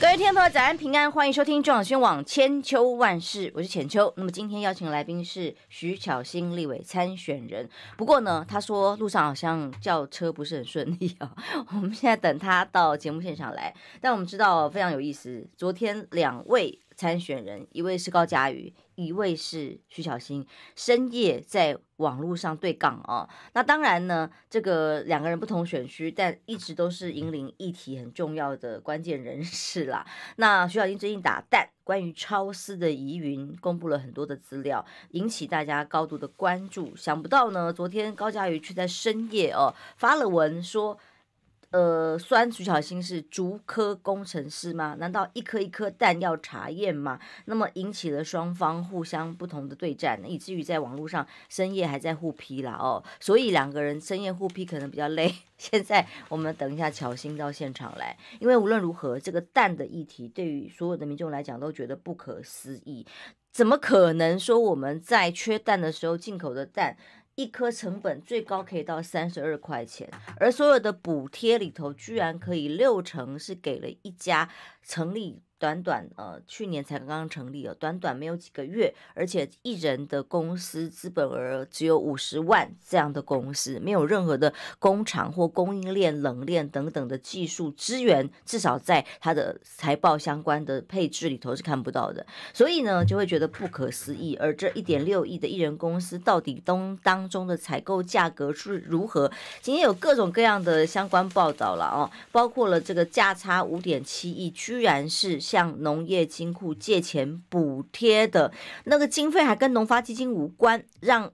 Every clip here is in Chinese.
各位听众朋友，早安平安，欢迎收听中央宣网千秋万事，我是浅秋。那么今天邀请来宾是徐巧芯立委参选人，不过呢，他说路上好像叫车不是很顺利啊。我们现在等他到节目现场来，但我们知道非常有意思，昨天两位。参选人一位是高嘉瑜，一位是徐小新，深夜在网络上对杠啊。那当然呢，这个两个人不同选区，但一直都是引领议题很重要的关键人士啦。那徐小新最近打蛋，关于超私的疑云，公布了很多的资料，引起大家高度的关注。想不到呢，昨天高嘉瑜却在深夜哦发了文说。呃，酸竹小心是竹科工程师吗？难道一颗一颗蛋要查验吗？那么引起了双方互相不同的对战，以至于在网络上深夜还在互批啦哦。所以两个人深夜互批可能比较累。现在我们等一下乔欣到现场来，因为无论如何这个蛋的议题对于所有的民众来讲都觉得不可思议，怎么可能说我们在缺蛋的时候进口的蛋？一颗成本最高可以到三十二块钱，而所有的补贴里头，居然可以六成是给了一家成立。短短呃，去年才刚刚成立哦，短短没有几个月，而且艺人的公司资本额只有五十万这样的公司，没有任何的工厂或供应链、冷链等等的技术资源，至少在它的财报相关的配置里头是看不到的，所以呢，就会觉得不可思议。而这一点六亿的艺人公司到底东当中的采购价格是如何？今天有各种各样的相关报道了哦，包括了这个价差五点七亿，居然是。向农业金库借钱补贴的那个经费，还跟农发基金无关，让。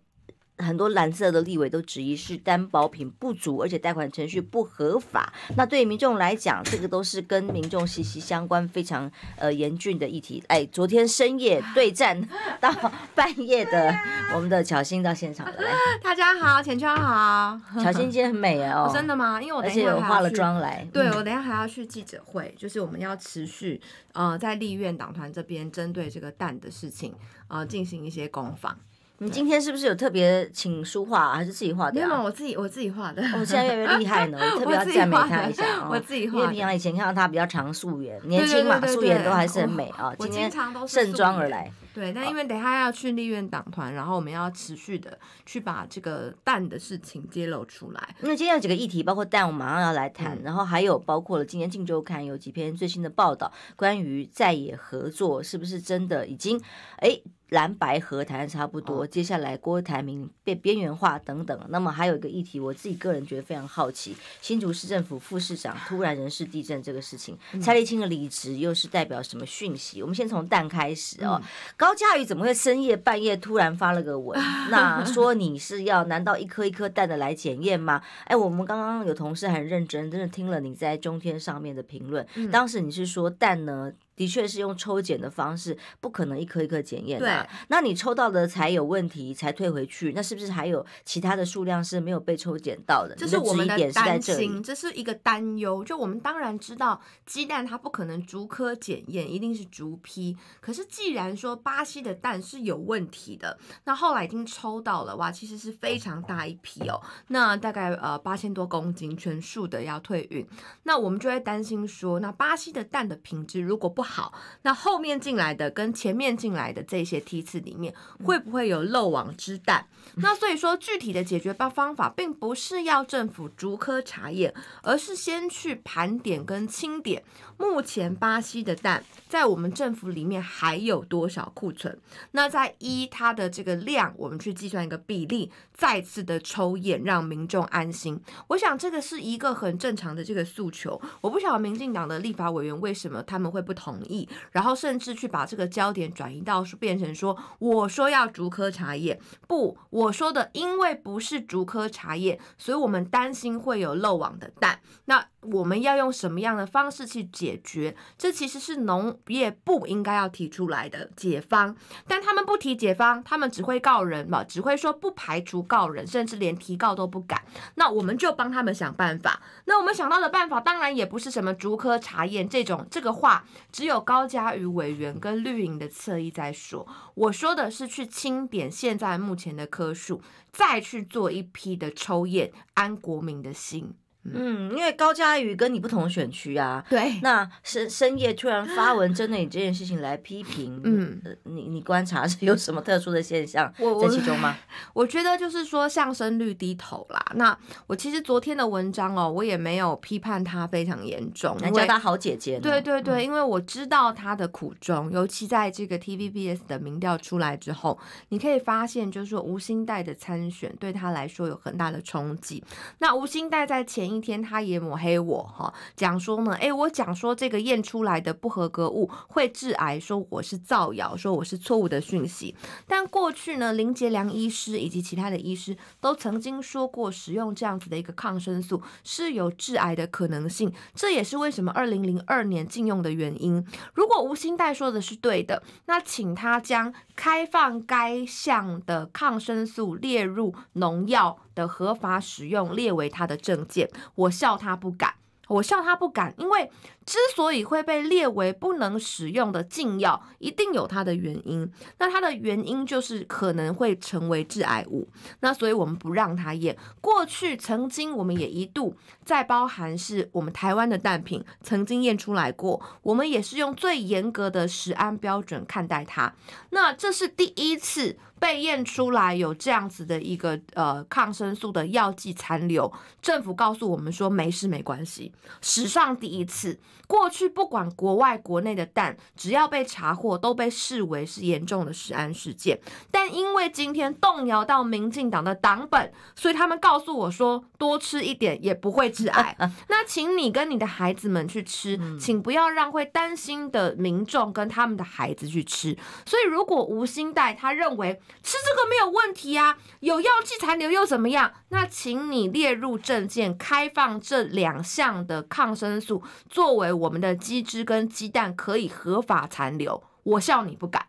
很多蓝色的立委都质疑是担保品不足，而且贷款程序不合法。那对于民众来讲，这个都是跟民众息息相关、非常呃严峻的议题。哎，昨天深夜 对战到半夜的，我们的巧心到现场了。来，大家好，浅川好。巧心今天很美 哦。真的吗？因为我等下还而且化了妆来。对我等下还要去记者会，就是我们要持续呃在立院党团这边针对这个蛋的事情呃进行一些攻防。你今天是不是有特别请书画，还是自己画的？没有，我自己我自己画的。我现在越来越厉害呢，我特别赞美他一下。我自己画。因为平常以前看到他比较常素颜，年轻嘛，素颜都还是很美啊。今天盛装而来。对，但因为等下要去立院党团，然后我们要持续的去把这个蛋的事情揭露出来。那今天有几个议题，包括蛋，我马上要来谈，然后还有包括了今天荆州刊有几篇最新的报道，关于在野合作是不是真的已经哎。蓝白和谈差不多，接下来郭台铭被边缘化等等。那么还有一个议题，我自己个人觉得非常好奇，新竹市政府副市长突然人事地震这个事情，蔡丽青的离职又是代表什么讯息？我们先从蛋开始哦。高嘉瑜怎么会深夜半夜突然发了个文，那说你是要难道一颗一颗蛋的来检验吗？哎，我们刚刚有同事很认真真的听了你在中天上面的评论，当时你是说蛋呢？的确是用抽检的方式，不可能一颗一颗检验的。对，那你抽到的才有问题，才退回去。那是不是还有其他的数量是没有被抽检到的？这是我们的担心，这是一个担忧。就我们当然知道鸡蛋它不可能逐颗检验，一定是逐批。可是既然说巴西的蛋是有问题的，那后来已经抽到了哇，其实是非常大一批哦，那大概呃八千多公斤全数的要退运。那我们就会担心说，那巴西的蛋的品质如果不。好，那后面进来的跟前面进来的这些梯次里面，会不会有漏网之蛋？那所以说，具体的解决办方法，并不是要政府逐科查验，而是先去盘点跟清点。目前巴西的蛋在我们政府里面还有多少库存？那在一它的这个量，我们去计算一个比例，再次的抽验，让民众安心。我想这个是一个很正常的这个诉求。我不晓得民进党的立法委员为什么他们会不同意，然后甚至去把这个焦点转移到变成说，我说要逐科茶叶，不，我说的因为不是逐科茶叶，所以我们担心会有漏网的蛋。那。我们要用什么样的方式去解决？这其实是农业部应该要提出来的解方，但他们不提解方，他们只会告人嘛，只会说不排除告人，甚至连提告都不敢。那我们就帮他们想办法。那我们想到的办法，当然也不是什么逐科查验这种这个话，只有高嘉瑜委员跟绿营的侧翼在说。我说的是去清点现在目前的棵数，再去做一批的抽验，安国民的心。嗯，因为高嘉瑜跟你不同选区啊，对，那深深夜突然发文针对你这件事情来批评，嗯，你你观察是有什么特殊的现象在其中吗？我觉得就是说相声率低头啦。那我其实昨天的文章哦，我也没有批判他非常严重，叫他好姐姐。对对对，因为我知道他的苦衷，尤其在这个 TVBS 的民调出来之后，你可以发现就是说吴兴代的参选对他来说有很大的冲击。那吴兴代在前一。今天他也抹黑我哈，讲说呢，哎，我讲说这个验出来的不合格物会致癌，说我是造谣，说我是错误的讯息。但过去呢，林杰良医师以及其他的医师都曾经说过，使用这样子的一个抗生素是有致癌的可能性，这也是为什么二零零二年禁用的原因。如果吴兴代说的是对的，那请他将开放该项的抗生素列入农药。的合法使用列为他的证件，我笑他不敢。我笑他不敢，因为之所以会被列为不能使用的禁药，一定有它的原因。那它的原因就是可能会成为致癌物，那所以我们不让它验。过去曾经我们也一度在包含是我们台湾的蛋品，曾经验出来过，我们也是用最严格的食安标准看待它。那这是第一次被验出来有这样子的一个呃抗生素的药剂残留，政府告诉我们说没事没关系。史上第一次，过去不管国外国内的蛋，只要被查获都被视为是严重的食安事件。但因为今天动摇到民进党的党本，所以他们告诉我说，多吃一点也不会致癌。那请你跟你的孩子们去吃，请不要让会担心的民众跟他们的孩子去吃。所以如果无心带，他认为吃这个没有问题啊，有药剂残留又怎么样？那请你列入证件，开放这两项。的抗生素作为我们的鸡汁跟鸡蛋可以合法残留，我笑你不敢。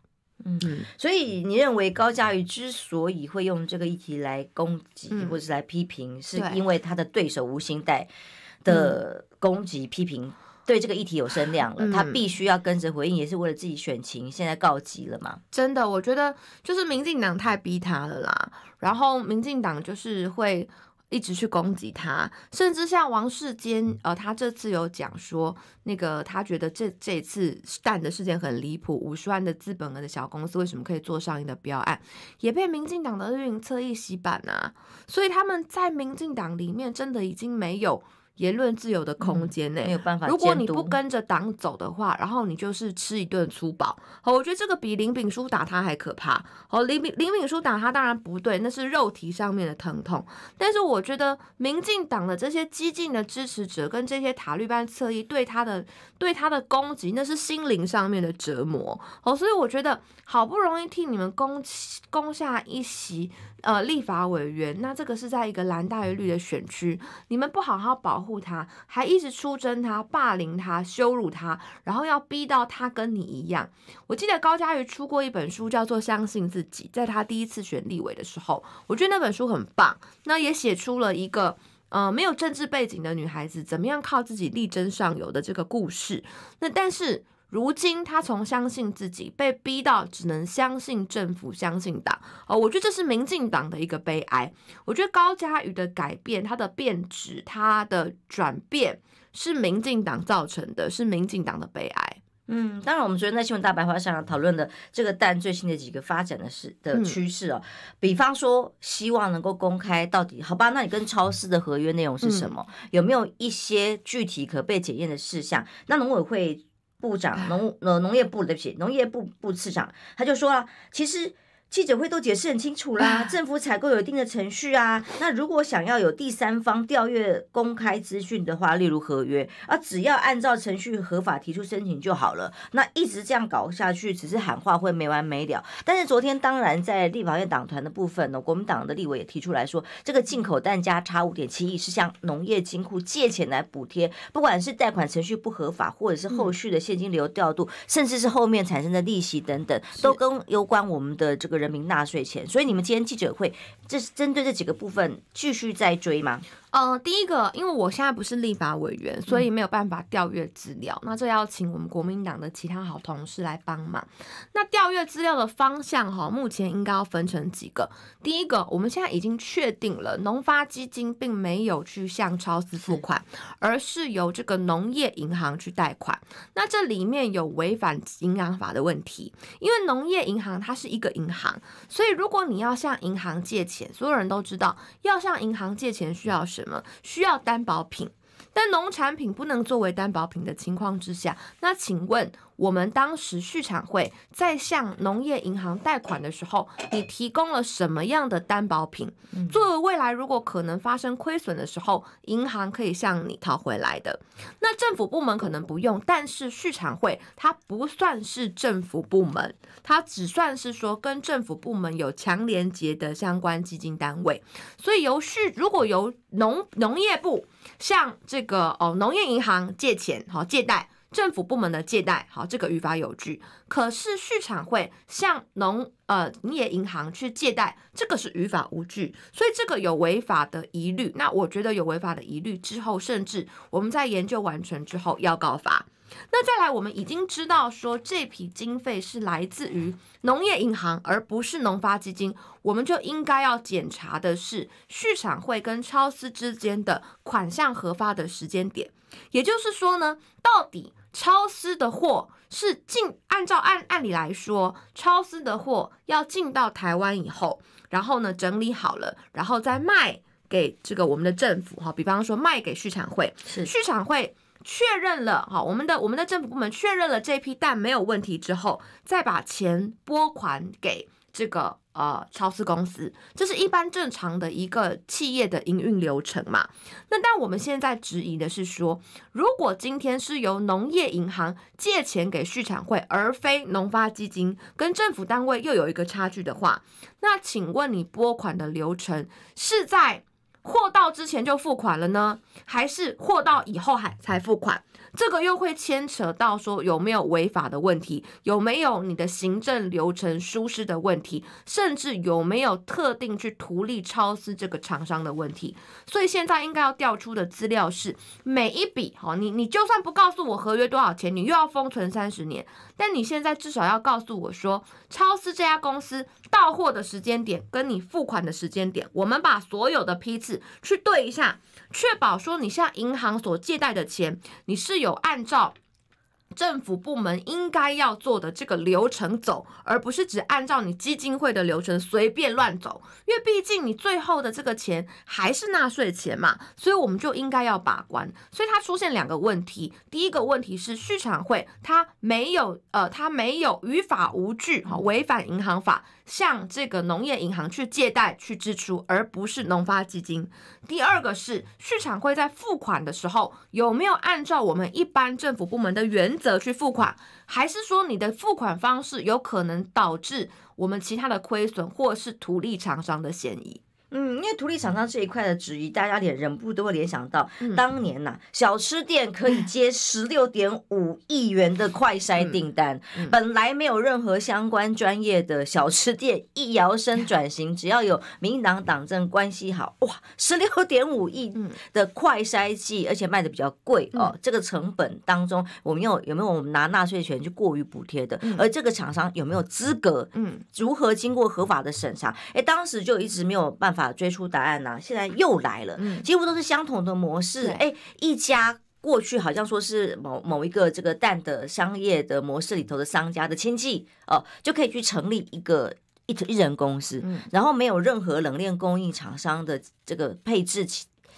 嗯，所以你认为高嘉瑜之所以会用这个议题来攻击或者是来批评，是因为他的对手吴欣代的攻击批评对这个议题有声量了，他必须要跟着回应，也是为了自己选情，现在告急了嘛？真的，我觉得就是民进党太逼他了啦，然后民进党就是会。一直去攻击他，甚至像王世坚，呃，他这次有讲说，那个他觉得这这次次蛋的事件很离谱，五十万的资本额的小公司为什么可以做上亿的标案，也被民进党的绿营侧翼洗版啊，所以他们在民进党里面真的已经没有。言论自由的空间内，没有办法如果你不跟着党走的话，然后你就是吃一顿粗饱。哦，我觉得这个比林炳书打他还可怕。哦，林林炳书打他当然不对，那是肉体上面的疼痛。但是我觉得民进党的这些激进的支持者跟这些塔利班侧翼对他的对他的攻击，那是心灵上面的折磨。哦，所以我觉得好不容易替你们攻攻下一席呃立法委员，那这个是在一个蓝大于绿的选区，你们不好好保。护他，还一直出征他，霸凌他，羞辱他，然后要逼到他跟你一样。我记得高佳瑜出过一本书，叫做《相信自己》。在她第一次选立委的时候，我觉得那本书很棒。那也写出了一个，呃，没有政治背景的女孩子怎么样靠自己力争上游的这个故事。那但是。如今他从相信自己被逼到只能相信政府、相信党，哦，我觉得这是民进党的一个悲哀。我觉得高嘉瑜的改变、他的变质、他的转变是民进党造成的，是民进党的悲哀。嗯，当然我们昨天在新闻大白话上讨论的这个蛋最新的几个发展的事的趋势哦，比方说希望能够公开到底，好吧？那你跟超市的合约内容是什么？有没有一些具体可被检验的事项？那农委会。部长，农农农业部对不起，农业部部次长，他就说了，其实。记者会都解释很清楚啦，政府采购有一定的程序啊。那如果想要有第三方调阅公开资讯的话，例如合约啊，只要按照程序合法提出申请就好了。那一直这样搞下去，只是喊话会没完没了。但是昨天当然在立法院党团的部分呢，国民党的立委也提出来说，这个进口蛋价差五点七亿是向农业金库借钱来补贴，不管是贷款程序不合法，或者是后续的现金流调度，甚至是后面产生的利息等等，都跟有关我们的这个。人民纳税钱，所以你们今天记者会，这是针对这几个部分继续在追吗？呃，第一个，因为我现在不是立法委员，所以没有办法调阅资料。那这要请我们国民党的其他好同事来帮忙。那调阅资料的方向哈，目前应该要分成几个。第一个，我们现在已经确定了，农发基金并没有去向超市付款，而是由这个农业银行去贷款。那这里面有违反银行法的问题，因为农业银行它是一个银行，所以如果你要向银行借钱，所有人都知道要向银行借钱需要。什么需要担保品？但农产品不能作为担保品的情况之下，那请问？我们当时畜产会在向农业银行贷款的时候，你提供了什么样的担保品？作为未来如果可能发生亏损的时候，银行可以向你讨回来的。那政府部门可能不用，但是畜产会它不算是政府部门，它只算是说跟政府部门有强连接的相关基金单位。所以由畜，如果由农农业部向这个哦农业银行借钱，好借贷。政府部门的借贷，好，这个于法有据；可是畜产会向农呃农业银行去借贷，这个是于法无据，所以这个有违法的疑虑。那我觉得有违法的疑虑之后，甚至我们在研究完成之后要告法。那再来，我们已经知道说这笔经费是来自于农业银行，而不是农发基金。我们就应该要检查的是续产会跟超司之间的款项核发的时间点。也就是说呢，到底超司的货是进按照按按理来说，超司的货要进到台湾以后，然后呢整理好了，然后再卖给这个我们的政府哈，比方说卖给续产会，是畜产会。确认了，好，我们的我们的政府部门确认了这批蛋没有问题之后，再把钱拨款给这个呃超市公司，这是一般正常的一个企业的营运流程嘛。那但我们现在质疑的是说，如果今天是由农业银行借钱给畜产会，而非农发基金跟政府单位又有一个差距的话，那请问你拨款的流程是在？货到之前就付款了呢，还是货到以后还才付款？这个又会牵扯到说有没有违法的问题，有没有你的行政流程疏失的问题，甚至有没有特定去图利超思这个厂商的问题。所以现在应该要调出的资料是每一笔，好，你你就算不告诉我合约多少钱，你又要封存三十年，但你现在至少要告诉我说，超思这家公司到货的时间点跟你付款的时间点，我们把所有的批次去对一下。确保说，你向银行所借贷的钱，你是有按照。政府部门应该要做的这个流程走，而不是只按照你基金会的流程随便乱走。因为毕竟你最后的这个钱还是纳税钱嘛，所以我们就应该要把关。所以它出现两个问题：第一个问题是续场会它没有呃它没有于法无据哈，违反银行法向这个农业银行去借贷去支出，而不是农发基金。第二个是续场会在付款的时候有没有按照我们一般政府部门的原则。的去付款，还是说你的付款方式有可能导致我们其他的亏损，或是图利厂商的嫌疑？嗯，因为土地厂商这一块的质疑，大家也忍不住都会联想到，当年呐，小吃店可以接十六点五亿元的快筛订单，本来没有任何相关专业的小吃店，一摇身转型，只要有民进党党政关系好，哇，十六点五亿的快筛剂，而且卖的比较贵哦，这个成本当中，我们有有没有我们拿纳税权就过于补贴的？而这个厂商有没有资格？嗯，如何经过合法的审查？哎，当时就一直没有办法。法追出答案呢，现在又来了，几乎都是相同的模式。哎，一家过去好像说是某某一个这个蛋的商业的模式里头的商家的亲戚哦，就可以去成立一个一一人公司，然后没有任何冷链供应厂商的这个配置。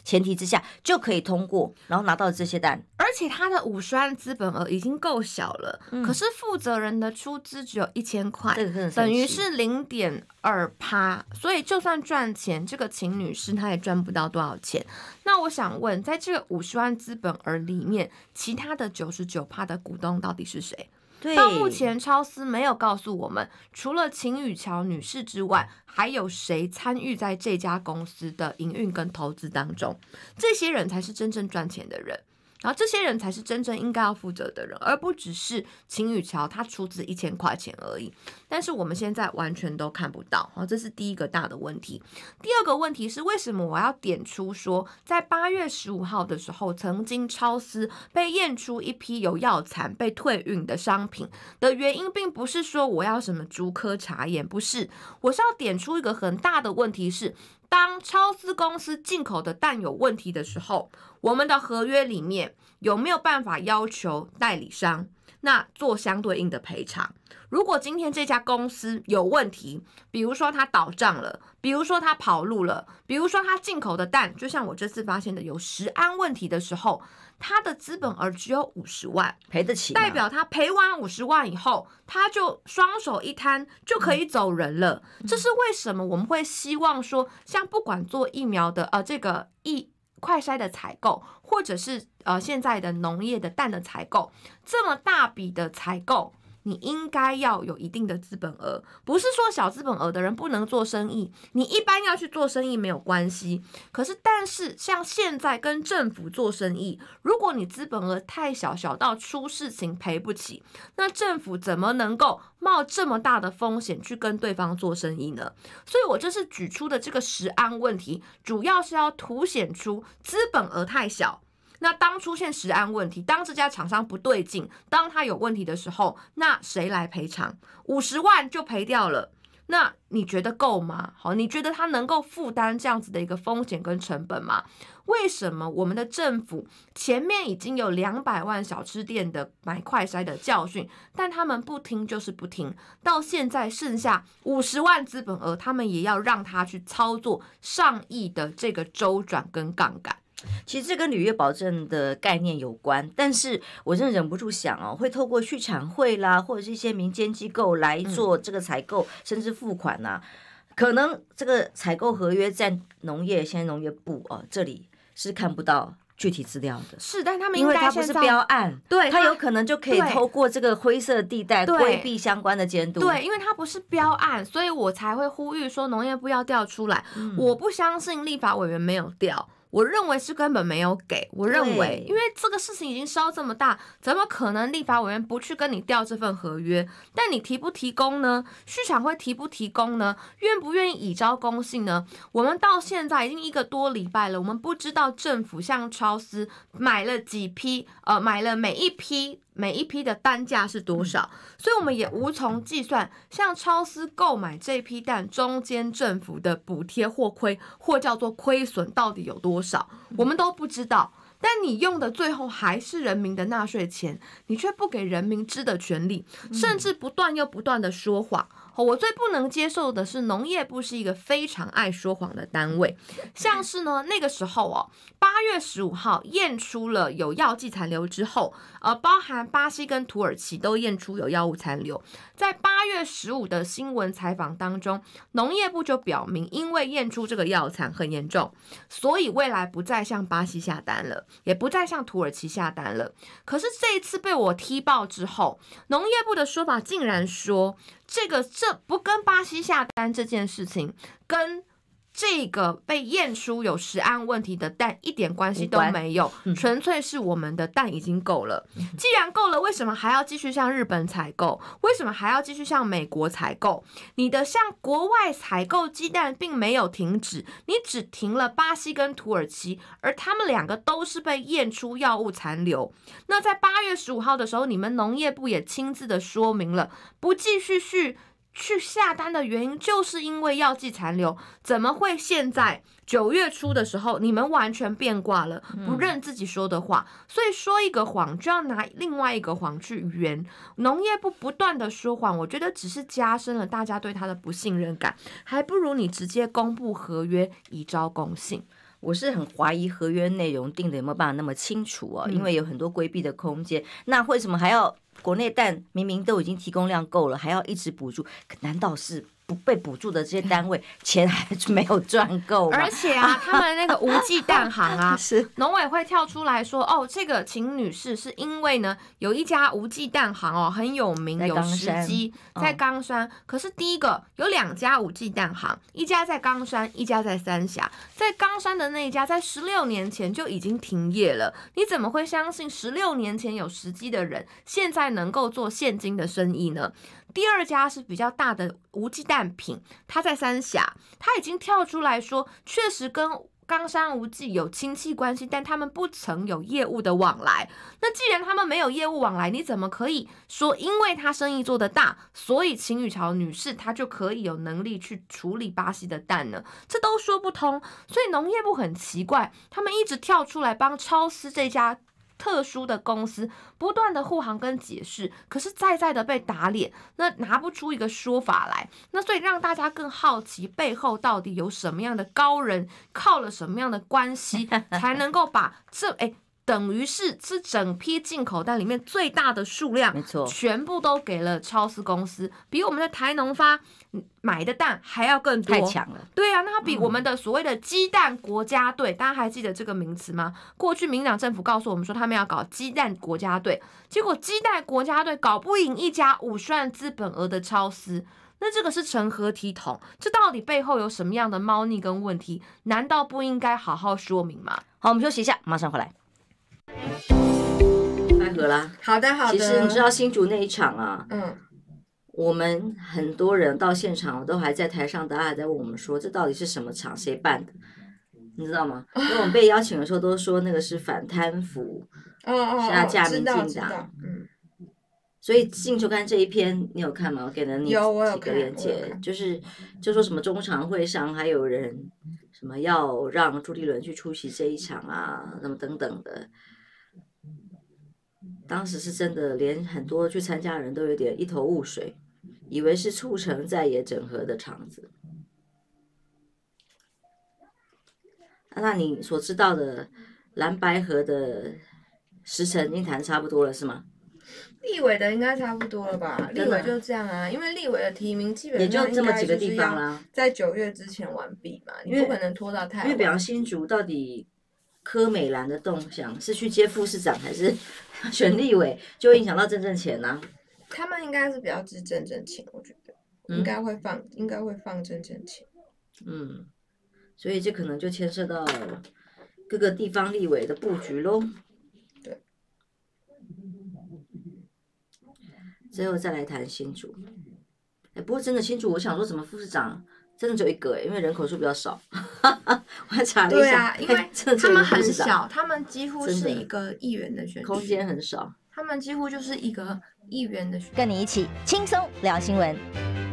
前提之下就可以通过，然后拿到这些单，而且他的五十万资本额已经够小了，可是负责人的出资只有一千块，等于是零点二趴，所以就算赚钱，这个秦女士她也赚不到多少钱。那我想问，在这个五十万资本额里面，其他的九十九趴的股东到底是谁？到目前，超思没有告诉我们，除了秦宇桥女士之外，还有谁参与在这家公司的营运跟投资当中？这些人才是真正赚钱的人。然后这些人才是真正应该要负责的人，而不只是秦宇桥他出资一千块钱而已。但是我们现在完全都看不到，好，这是第一个大的问题。第二个问题是，为什么我要点出说，在八月十五号的时候，曾经超私被验出一批有药残被退运的商品的原因，并不是说我要什么逐科查验，不是，我是要点出一个很大的问题是。当超资公司进口的蛋有问题的时候，我们的合约里面有没有办法要求代理商？那做相对应的赔偿。如果今天这家公司有问题，比如说它倒账了，比如说它跑路了，比如说它进口的蛋，就像我这次发现的有十安问题的时候，它的资本额只有五十万，赔得起，代表他赔完五十万以后，他就双手一摊就可以走人了。这是为什么我们会希望说，像不管做疫苗的呃这个疫。快筛的采购，或者是呃现在的农业的蛋的采购，这么大笔的采购。你应该要有一定的资本额，不是说小资本额的人不能做生意。你一般要去做生意没有关系，可是但是像现在跟政府做生意，如果你资本额太小，小到出事情赔不起，那政府怎么能够冒这么大的风险去跟对方做生意呢？所以，我这是举出的这个十安问题，主要是要凸显出资本额太小。那当出现食安问题，当这家厂商不对劲，当他有问题的时候，那谁来赔偿？五十万就赔掉了，那你觉得够吗？好，你觉得他能够负担这样子的一个风险跟成本吗？为什么我们的政府前面已经有两百万小吃店的买快筛的教训，但他们不听就是不听，到现在剩下五十万资本额，他们也要让他去操作上亿的这个周转跟杠杆。其实这跟履约保证的概念有关，但是我真的忍不住想哦，会透过畜产会啦，或者是一些民间机构来做这个采购，甚至付款呐。可能这个采购合约在农业，现在农业部哦，这里是看不到具体资料的。是，但他们因为它不是标案，对，它有可能就可以透过这个灰色地带规避相关的监督。对，因为它不是标案，所以我才会呼吁说农业部要调出来。我不相信立法委员没有调。我认为是根本没有给，我认为，因为这个事情已经烧这么大，怎么可能立法委员不去跟你调这份合约？但你提不提供呢？市场会提不提供呢？愿不愿意以招公信呢？我们到现在已经一个多礼拜了，我们不知道政府向超市买了几批，呃，买了每一批。每一批的单价是多少？所以我们也无从计算，像超市购买这批蛋，中间政府的补贴或亏，或叫做亏损到底有多少，我们都不知道。但你用的最后还是人民的纳税钱，你却不给人民知的权利，甚至不断又不断的说谎。我最不能接受的是，农业部是一个非常爱说谎的单位。像是呢，那个时候哦，八月十五号验出了有药剂残留之后，呃，包含巴西跟土耳其都验出有药物残留。在八月十五的新闻采访当中，农业部就表明，因为验出这个药残很严重，所以未来不再向巴西下单了，也不再向土耳其下单了。可是这一次被我踢爆之后，农业部的说法竟然说。这个这不跟巴西下单这件事情跟。这个被验出有食安问题的蛋一点关系都没有，纯粹是我们的蛋已经够了。既然够了，为什么还要继续向日本采购？为什么还要继续向美国采购？你的向国外采购鸡蛋并没有停止，你只停了巴西跟土耳其，而他们两个都是被验出药物残留。那在八月十五号的时候，你们农业部也亲自的说明了，不继续续。去下单的原因就是因为药剂残留，怎么会现在九月初的时候你们完全变卦了，不认自己说的话？所以说一个谎就要拿另外一个谎去圆，农业部不断的说谎，我觉得只是加深了大家对他的不信任感，还不如你直接公布合约以招公信。我是很怀疑合约内容定的有没有办法那么清楚啊，因为有很多规避的空间。那为什么还要国内蛋明明都已经提供量够了，还要一直补助？难道是？不被补助的这些单位，钱还是没有赚够。而且啊，他们那个无忌 弹行啊，是农委会跳出来说，哦，这个秦女士是因为呢，有一家无忌弹行哦，很有名，有时机在冈山。可是第一个有两家无忌弹行，一家在冈山，一家在三峡。在冈山的那一家，在十六年前就已经停业了。你怎么会相信十六年前有时机的人，现在能够做现金的生意呢？第二家是比较大的无鸡蛋品，它在三峡，它已经跳出来说，确实跟冈山无忌有亲戚关系，但他们不曾有业务的往来。那既然他们没有业务往来，你怎么可以说因为他生意做得大，所以秦宇桥女士她就可以有能力去处理巴西的蛋呢？这都说不通。所以农业部很奇怪，他们一直跳出来帮超市这家。特殊的公司不断的护航跟解释，可是再再的被打脸，那拿不出一个说法来，那所以让大家更好奇背后到底有什么样的高人，靠了什么样的关系 才能够把这哎。等于是这整批进口蛋里面最大的数量，没错，全部都给了超市公司，比我们的台农发买的蛋还要更多，太强了。对啊，那它比我们的所谓的鸡蛋国家队，大家还记得这个名词吗？过去民党政府告诉我们说他们要搞鸡蛋国家队，结果鸡蛋国家队搞不赢一家五万资本额的超市。那这个是成何体统？这到底背后有什么样的猫腻跟问题？难道不应该好好说明吗？好，我们休息一下，马上回来。拜合啦，好的好的。其实你知道新竹那一场啊，嗯，我们很多人到现场都还在台上，大家还在问我们说这到底是什么场，谁办的，你知道吗？因为我们被邀请的时候都说那个是反贪腐，啊啊，下架民进党，嗯。所以进球刊这一篇你有看吗？我给了你几个链接，就是就说什么中常会上还有人什么要让朱立伦去出席这一场啊，那么等等的。当时是真的，连很多去参加的人都有点一头雾水，以为是促成在野整合的场子。那你所知道的蓝白河的时辰已经谈差不多了，是吗？立委的应该差不多了吧？立委就是这样啊，因为立委的提名基本上个地就啦，在九月之前完毕嘛，你不可能拖到太。因为比新竹到底。柯美兰的动向是去接副市长还是 选立委，就会影响到郑正钱呢？他们应该是比较支持郑政钱，我觉得应该会放，应该会放郑正钱。嗯，所以这可能就牵涉到各个地方立委的布局喽。对。最后再来谈新主，哎，不过真的新主，我想说怎么副市长。真的只有一个欸、因为人口数比较少，我查了一下，对啊，因为 他们很小，他们几乎是一个议员的选区，空间很少，他们几乎就是一个议员的选跟你一起轻松聊新闻。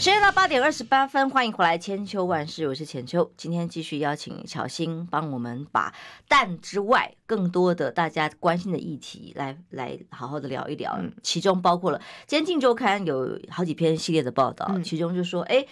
时间到八点二十八分，欢迎回来，千秋万事，我是千秋。今天继续邀请小新，帮我们把蛋之外更多的大家关心的议题来来好好的聊一聊，其中包括了《监警周刊》有好几篇系列的报道，其中就说，哎。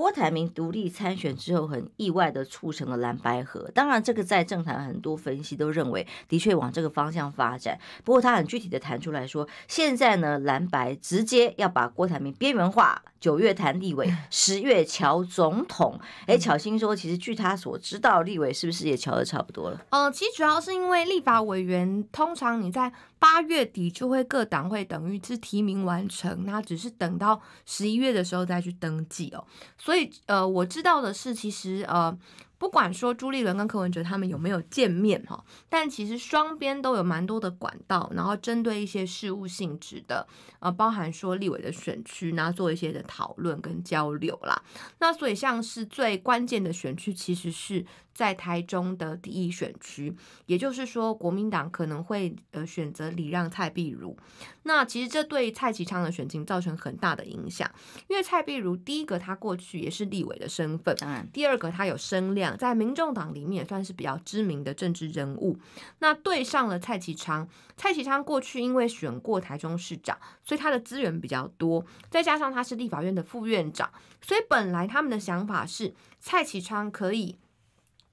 郭台铭独立参选之后，很意外的促成了蓝白河。当然，这个在政坛很多分析都认为，的确往这个方向发展。不过他很具体的谈出来说，现在呢，蓝白直接要把郭台铭边缘化。九月谈立委，十月敲总统。哎，巧心说，其实据他所知道，立委是不是也敲的差不多了？呃，其实主要是因为立法委员通常你在。八月底就会各党会等于是提名完成，那只是等到十一月的时候再去登记哦。所以呃，我知道的是，其实呃，不管说朱立伦跟柯文哲他们有没有见面哈，但其实双边都有蛮多的管道，然后针对一些事务性质的，呃，包含说立委的选区，然后做一些的讨论跟交流啦。那所以像是最关键的选区，其实是。在台中的第一选区，也就是说，国民党可能会呃选择礼让蔡碧如。那其实这对蔡其昌的选情造成很大的影响，因为蔡碧如第一个他过去也是立委的身份，第二个他有声量，在民众党里面也算是比较知名的政治人物。那对上了蔡其昌，蔡其昌过去因为选过台中市长，所以他的资源比较多，再加上他是立法院的副院长，所以本来他们的想法是蔡其昌可以。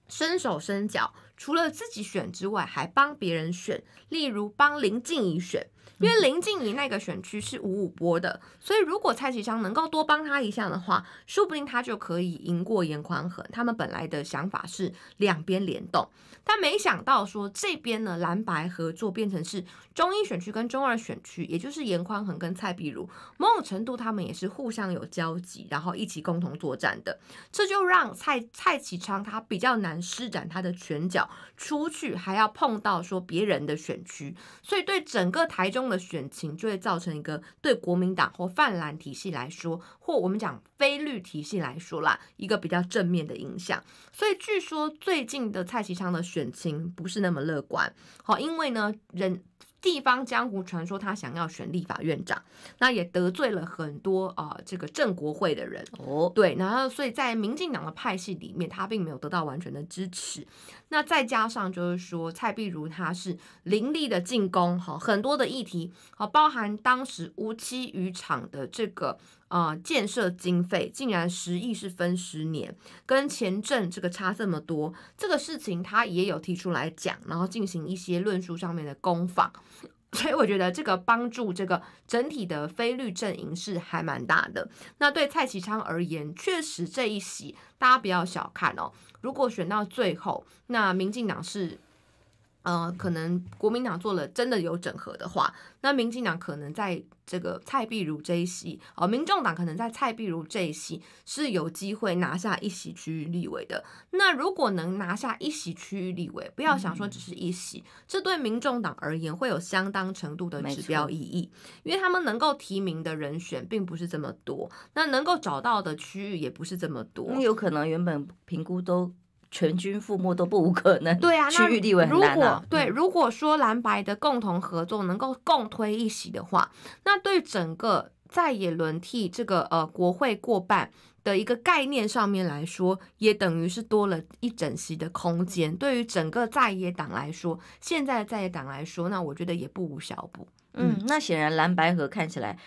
伸手伸脚。除了自己选之外，还帮别人选，例如帮林静怡选，因为林静怡那个选区是五五波的，所以如果蔡启昌能够多帮他一下的话，说不定他就可以赢过严宽恒。他们本来的想法是两边联动，但没想到说这边呢蓝白合作变成是中一选区跟中二选区，也就是严宽恒跟蔡碧如，某种程度他们也是互相有交集，然后一起共同作战的，这就让蔡蔡启昌他比较难施展他的拳脚。出去还要碰到说别人的选区，所以对整个台中的选情就会造成一个对国民党或泛蓝体系来说，或我们讲非绿体系来说啦，一个比较正面的影响。所以据说最近的蔡其昌的选情不是那么乐观，好，因为呢人。地方江湖传说，他想要选立法院长，那也得罪了很多啊，这个郑国会的人哦，对，然后所以在民进党的派系里面，他并没有得到完全的支持。那再加上就是说，蔡碧如他是凌厉的进攻，哈，很多的议题，哦，包含当时无期渔场的这个。啊！建设经费竟然十亿是分十年，跟前阵这个差这么多，这个事情他也有提出来讲，然后进行一些论述上面的攻防，所以我觉得这个帮助这个整体的非律阵营是还蛮大的。那对蔡其昌而言，确实这一席大家不要小看哦，如果选到最后，那民进党是。呃，可能国民党做了真的有整合的话，那民进党可能在这个蔡碧如这一席，哦，民众党可能在蔡碧如这一席是有机会拿下一席区域立委的。那如果能拿下一席区域立委，不要想说只是一席，这对民众党而言会有相当程度的指标意义，因为他们能够提名的人选并不是这么多，那能够找到的区域也不是这么多，那有可能原本评估都。全军覆没都不无可能。对啊，区域立委很难。如果对，如果说蓝白的共同合作能够共推一席的话，那对整个在野轮替这个呃国会过半的一个概念上面来说，也等于是多了一整席的空间。对于整个在野党来说，现在在野党来说，那我觉得也不无小补。嗯，那显然蓝白和看起来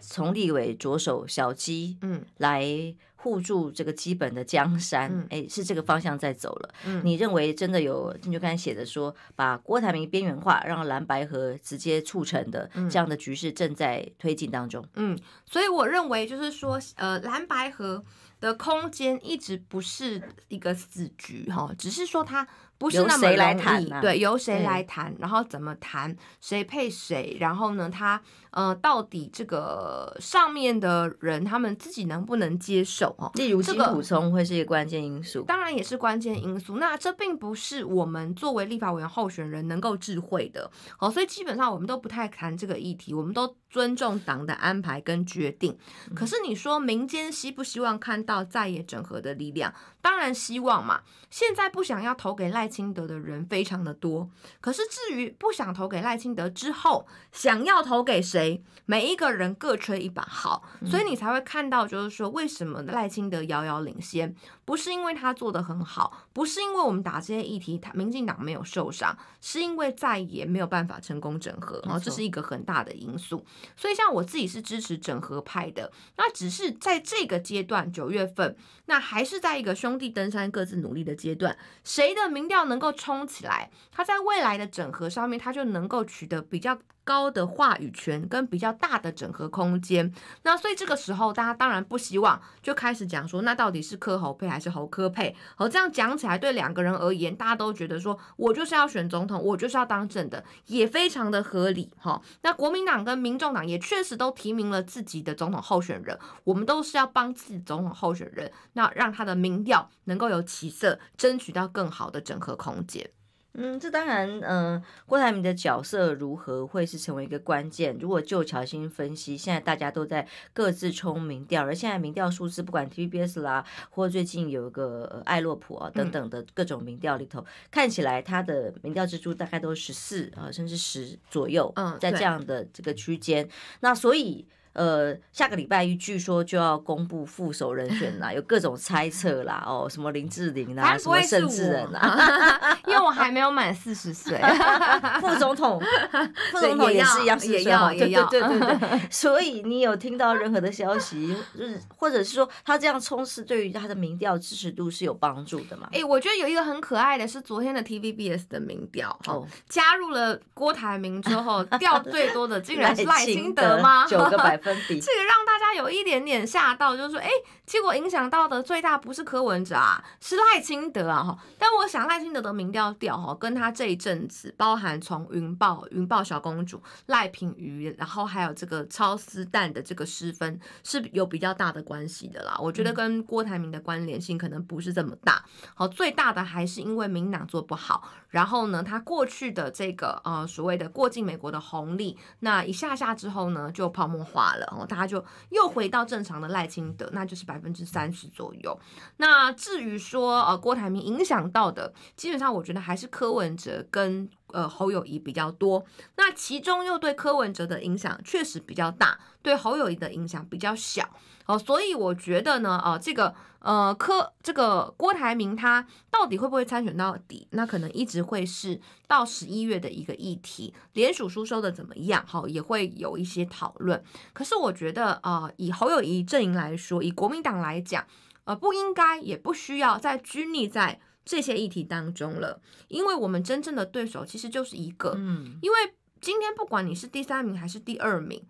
从立委着手，小基嗯来。护住这个基本的江山，哎，是这个方向在走了。你认为真的有？你就刚才写的说，把郭台铭边缘化，让蓝白河直接促成的这样的局势正在推进当中。嗯，所以我认为就是说，呃，蓝白河的空间一直不是一个死局哈，只是说它不是那么容易。对，由谁来谈？然后怎么谈？谁配谁？然后呢？他。呃，到底这个上面的人他们自己能不能接受？哦？例如个补充会是一个关键因素，当然也是关键因素。那这并不是我们作为立法委员候选人能够智慧的，好，所以基本上我们都不太谈这个议题，我们都尊重党的安排跟决定。可是你说民间希不希望看到在野整合的力量？当然希望嘛。现在不想要投给赖清德的人非常的多，可是至于不想投给赖清德之后，想要投给谁？每一个人各吹一把好，所以你才会看到，就是说，为什么赖清德遥遥领先，不是因为他做的很好。不是因为我们打这些议题，他民进党没有受伤，是因为再也没有办法成功整合，然后这是一个很大的因素。所以像我自己是支持整合派的，那只是在这个阶段，九月份，那还是在一个兄弟登山各自努力的阶段。谁的民调能够冲起来，他在未来的整合上面，他就能够取得比较高的话语权跟比较大的整合空间。那所以这个时候，大家当然不希望，就开始讲说，那到底是柯侯配还是侯柯配？好，这样讲。起来对两个人而言，大家都觉得说我就是要选总统，我就是要当政的，也非常的合理哈。那国民党跟民众党也确实都提名了自己的总统候选人，我们都是要帮自己总统候选人，那让他的民调能够有起色，争取到更好的整合空间。嗯，这当然，呃，郭台铭的角色如何会是成为一个关键？如果就乔新分析，现在大家都在各自聪民调，而现在民调数字，不管 TBS v 啦，或最近有一个艾洛普啊等等的各种民调里头，看起来他的民调支数大概都十四啊，甚至十左右，在这样的这个区间，那所以。呃，下个礼拜一据说就要公布副手人选啦，有各种猜测啦，哦，什么林志玲啊，什么甚至人啊，因为我还没有满四十岁，副总统 副总统也是一样，也要也要对对对对，所以你有听到任何的消息，就是或者是说他这样冲刺对于他的民调支持度是有帮助的吗？哎，我觉得有一个很可爱的是昨天的 TVBS 的民调，哦，加入了郭台铭之后，掉最多的竟然是赖清德吗？九个百分。这个让大家有一点点吓到，就是说，哎，结果影响到的最大不是柯文哲啊，是赖清德啊，哈。但我想赖清德的民调调哈，跟他这一阵子，包含从云豹、云豹小公主、赖品瑜，然后还有这个超丝蛋的这个失分，是有比较大的关系的啦。我觉得跟郭台铭的关联性可能不是这么大，好，最大的还是因为民党做不好，然后呢，他过去的这个呃所谓的过境美国的红利，那一下下之后呢，就泡沫化。了，大家就又回到正常的赖清德，那就是百分之三十左右。那至于说呃郭台铭影响到的，基本上我觉得还是柯文哲跟呃侯友谊比较多。那其中又对柯文哲的影响确实比较大，对侯友谊的影响比较小。哦，所以我觉得呢，啊，这个呃，柯这个郭台铭他到底会不会参选到底？那可能一直会是到十一月的一个议题，联署书收的怎么样？好，也会有一些讨论。可是我觉得啊，以侯友谊阵营来说，以国民党来讲，呃，不应该也不需要再拘泥在这些议题当中了，因为我们真正的对手其实就是一个，嗯，因为今天不管你是第三名还是第二名，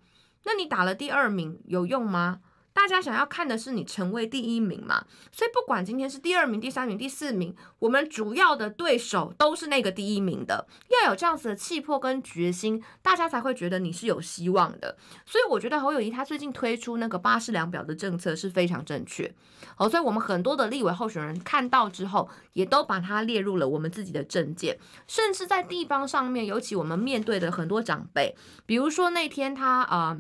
那你打了第二名有用吗？大家想要看的是你成为第一名嘛？所以不管今天是第二名、第三名、第四名，我们主要的对手都是那个第一名的。要有这样子的气魄跟决心，大家才会觉得你是有希望的。所以我觉得侯友谊他最近推出那个八士两表的政策是非常正确哦。所以我们很多的立委候选人看到之后，也都把它列入了我们自己的政见，甚至在地方上面，尤其我们面对的很多长辈，比如说那天他啊。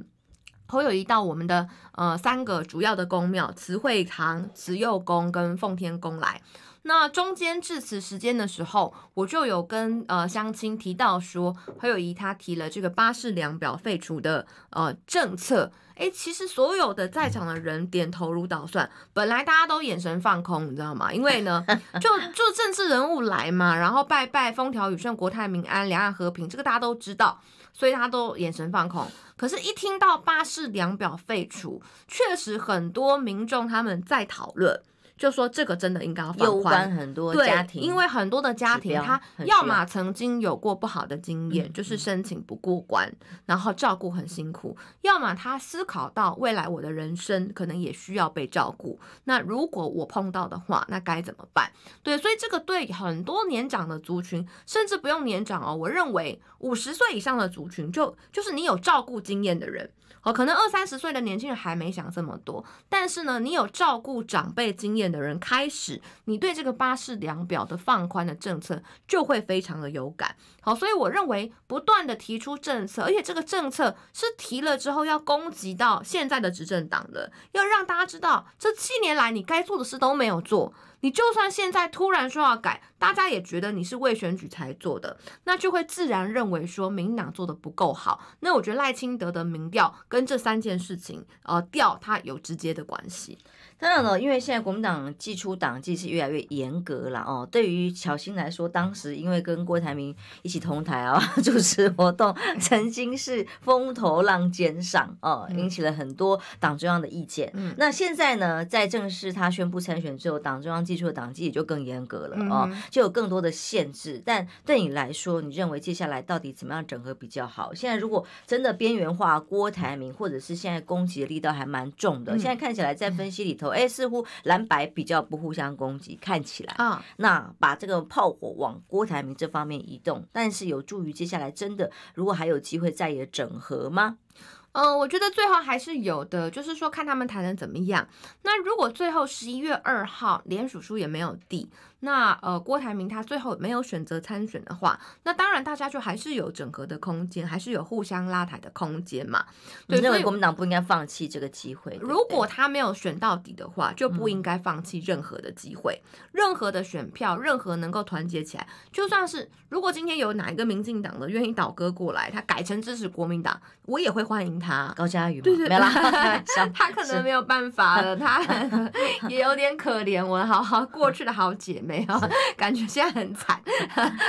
侯友谊到我们的呃三个主要的宫庙——慈惠堂、慈幼宫跟奉天宫来。那中间致辞时间的时候，我就有跟呃相亲提到说，侯友谊他提了这个八事两表废除的呃政策。诶，其实所有的在场的人点头如捣蒜，本来大家都眼神放空，你知道吗？因为呢，就就政治人物来嘛，然后拜拜，风调雨顺，国泰民安，两岸和平，这个大家都知道。所以他都眼神放空，可是，一听到巴士量表废除，确实很多民众他们在讨论。就说这个真的应该要放宽很多家庭，因为很多的家庭他要么曾经有过不好的经验，就是申请不过关，然后照顾很辛苦；要么他思考到未来我的人生可能也需要被照顾，那如果我碰到的话，那该怎么办？对，所以这个对很多年长的族群，甚至不用年长哦，我认为五十岁以上的族群就就是你有照顾经验的人。哦，可能二三十岁的年轻人还没想这么多，但是呢，你有照顾长辈经验的人，开始你对这个八式量表的放宽的政策就会非常的有感。好，所以我认为不断的提出政策，而且这个政策是提了之后要攻击到现在的执政党的，要让大家知道这七年来你该做的事都没有做。你就算现在突然说要改，大家也觉得你是为选举才做的，那就会自然认为说民党做的不够好。那我觉得赖清德的民调跟这三件事情，呃，调他有直接的关系。当然了，因为现在国民党寄出党纪是越来越严格了哦。对于乔欣来说，当时因为跟郭台铭一起同台啊，主持活动，曾经是风头浪尖上哦，引起了很多党中央的意见。那现在呢，在正式他宣布参选之后，党中央寄出的党纪也就更严格了哦，就有更多的限制。但对你来说，你认为接下来到底怎么样整合比较好？现在如果真的边缘化郭台铭，或者是现在攻击的力道还蛮重的，现在看起来在分析里头。哎，似乎蓝白比较不互相攻击，看起来啊，那把这个炮火往郭台铭这方面移动，但是有助于接下来真的如果还有机会再也整合吗？嗯，我觉得最后还是有的，就是说看他们谈的怎么样。那如果最后十一月二号连署书也没有递。那呃，郭台铭他最后没有选择参选的话，那当然大家就还是有整合的空间，还是有互相拉抬的空间嘛。对，所以国民党不应该放弃这个机会。如果他没有选到底的话，就不应该放弃任何的机会，任何的选票，任何能够团结起来，就算是如果今天有哪一个民进党的愿意倒戈过来，他改成支持国民党，我也会欢迎他。高嘉瑜，对对，没了。啦，他可能没有办法了，他 也有点可怜我，好好过去的，好姐妹。没有，感觉现在很惨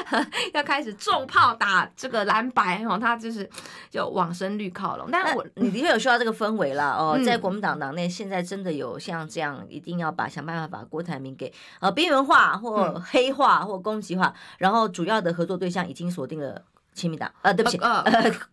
要开始重炮打这个蓝白哦，他就是就往生绿靠拢。但我你的确有说到这个氛围了哦，在国民党党内现在真的有像这样，一定要把想办法把郭台铭给呃边缘化或黑化或攻击化，然后主要的合作对象已经锁定了。亲民党，呃，对不起，呃，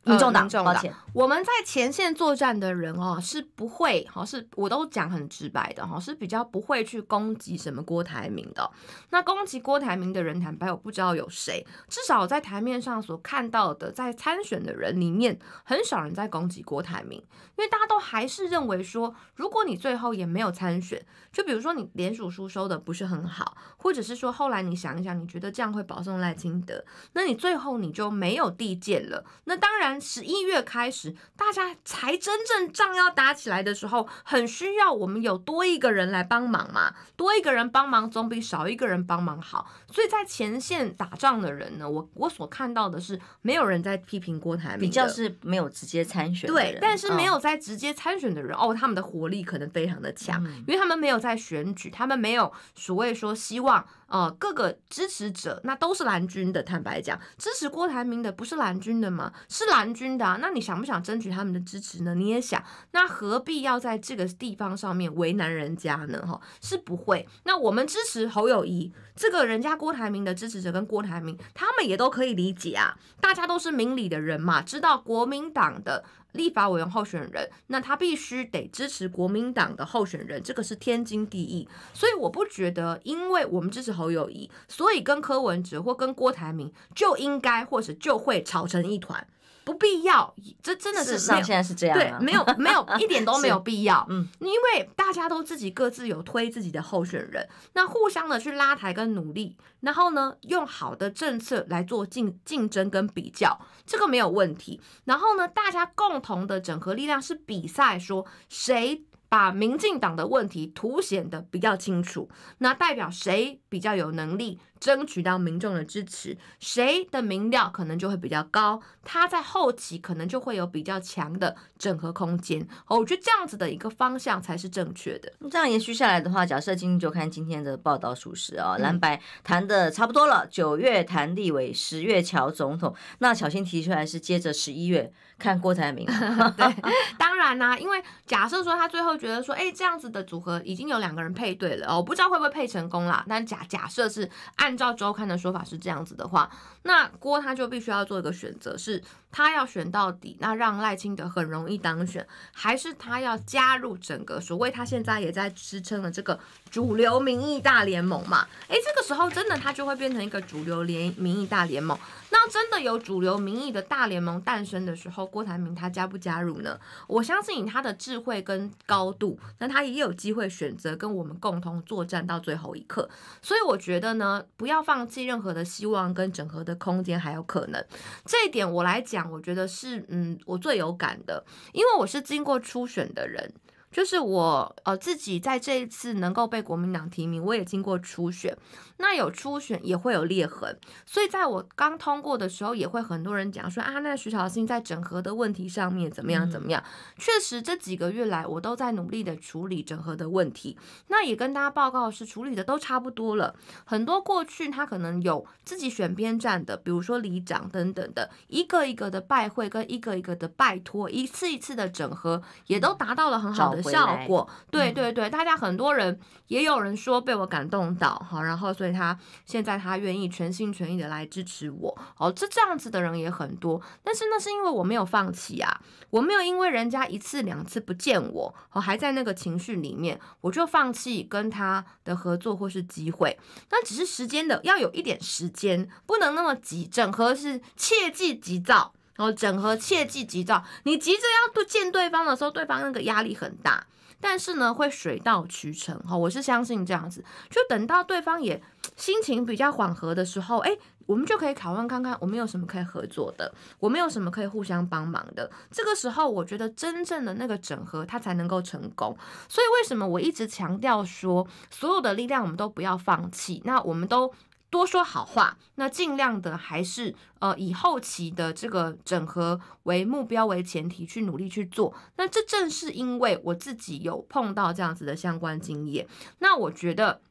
民众党，抱歉，我们在前线作战的人哦，是不会哈，是，我都讲很直白的哈，是比较不会去攻击什么郭台铭的。那攻击郭台铭的人，坦白我不知道有谁，至少在台面上所看到的，在参选的人里面，很少人在攻击郭台铭，因为大家都还是认为说，如果你最后也没有参选，就比如说你联署书收的不是很好，或者是说后来你想一想，你觉得这样会保送赖清德，那你最后你就没。没有地界了，那当然十一月开始，大家才真正仗要打起来的时候，很需要我们有多一个人来帮忙嘛。多一个人帮忙总比少一个人帮忙好。所以在前线打仗的人呢，我我所看到的是没有人在批评郭台铭，比较是没有直接参选对，但是没有在直接参选的人哦，他们的活力可能非常的强，因为他们没有在选举，他们没有所谓说希望。啊，各个支持者那都是蓝军的。坦白讲，支持郭台铭的不是蓝军的吗？是蓝军的啊。那你想不想争取他们的支持呢？你也想，那何必要在这个地方上面为难人家呢？哈，是不会。那我们支持侯友谊，这个人家郭台铭的支持者跟郭台铭，他们也都可以理解啊。大家都是明理的人嘛，知道国民党的。立法委员候选人，那他必须得支持国民党的候选人，这个是天经地义。所以我不觉得，因为我们支持侯友谊，所以跟柯文哲或跟郭台铭就应该或者就会吵成一团。不必要，这真的是。事实上现在是这样。对，没有没有 一点都没有必要。嗯，因为大家都自己各自有推自己的候选人，那互相的去拉抬跟努力，然后呢用好的政策来做竞竞争跟比较，这个没有问题。然后呢，大家共同的整合力量是比赛，说谁把民进党的问题凸显的比较清楚，那代表谁比较有能力。争取到民众的支持，谁的民调可能就会比较高，他在后期可能就会有比较强的整合空间。哦，我觉得这样子的一个方向才是正确的。这样延续下来的话，假设今天就看今天的报道属实啊，蓝白谈的差不多了，九月谈立委，十月乔总统，那小新提出来是接着十一月看郭台铭。对，当然啦，因为假设说他最后觉得说，哎，这样子的组合已经有两个人配对了，哦，不知道会不会配成功啦。但假假设是按按照周刊的说法是这样子的话，那郭他就必须要做一个选择，是他要选到底，那让赖清德很容易当选，还是他要加入整个所谓他现在也在支撑的这个主流民意大联盟嘛？哎，这个时候真的他就会变成一个主流联民意大联盟。那真的有主流民意的大联盟诞生的时候，郭台铭他加不加入呢？我相信以他的智慧跟高度，那他也有机会选择跟我们共同作战到最后一刻。所以我觉得呢，不要放弃任何的希望跟整合的空间还有可能。这一点我来讲，我觉得是嗯我最有感的，因为我是经过初选的人，就是我呃自己在这一次能够被国民党提名，我也经过初选。那有初选也会有裂痕，所以在我刚通过的时候，也会很多人讲说啊，那徐小新在整合的问题上面怎么样怎么样。确实这几个月来我都在努力的处理整合的问题，那也跟大家报告是处理的都差不多了。很多过去他可能有自己选边站的，比如说里长等等的，一个一个的拜会跟一个一个的拜托，一次一次的整合，也都达到了很好的效果。对对对，大家很多人也有人说被我感动到好，然后所以。他现在他愿意全心全意的来支持我哦，这这样子的人也很多，但是那是因为我没有放弃啊，我没有因为人家一次两次不见我，我还在那个情绪里面，我就放弃跟他的合作或是机会，那只是时间的，要有一点时间，不能那么急。整合是切忌急躁，然后整合切忌急躁，你急着要见对方的时候，对方那个压力很大。但是呢，会水到渠成哈，我是相信这样子，就等到对方也心情比较缓和的时候，哎，我们就可以讨论看看，我们有什么可以合作的，我们有什么可以互相帮忙的。这个时候，我觉得真正的那个整合，它才能够成功。所以，为什么我一直强调说，所有的力量我们都不要放弃，那我们都。多说好话，那尽量的还是呃，以后期的这个整合为目标为前提去努力去做。那这正是因为我自己有碰到这样子的相关经验，那我觉得